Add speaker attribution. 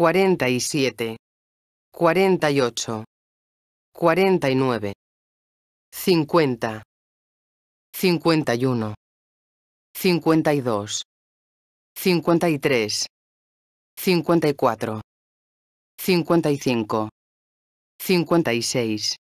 Speaker 1: 47, 48, 49, 50, 51, 52, 53, 54, 55, 56,